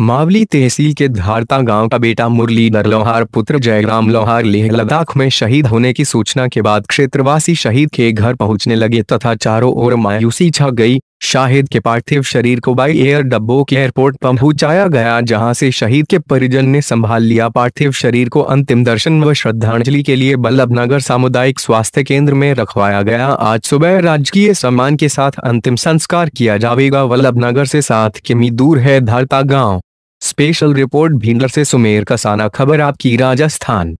मावली तहसील के धारता गांव का बेटा मुरली लोहार पुत्र जयराम लोहार लेह लद्दाख में शहीद होने की सूचना के बाद क्षेत्रवासी शहीद के घर पहुंचने लगे तथा चारों ओर मायूसी छा गई शाहिद के पार्थिव शरीर को बाई एयर डब्बो के एयरपोर्ट पहुंचाया गया जहां से शहीद के परिजन ने संभाल लिया पार्थिव शरीर को अंतिम दर्शन व श्रद्धांजलि के लिए बल्लभ नगर सामुदायिक स्वास्थ्य केंद्र में रखवाया गया आज सुबह राजकीय सम्मान के साथ अंतिम संस्कार किया जाएगा नगर से सात किमी दूर है धारता गाँव स्पेशल रिपोर्ट भिंडर से सुमेर का साना खबर आपकी राजस्थान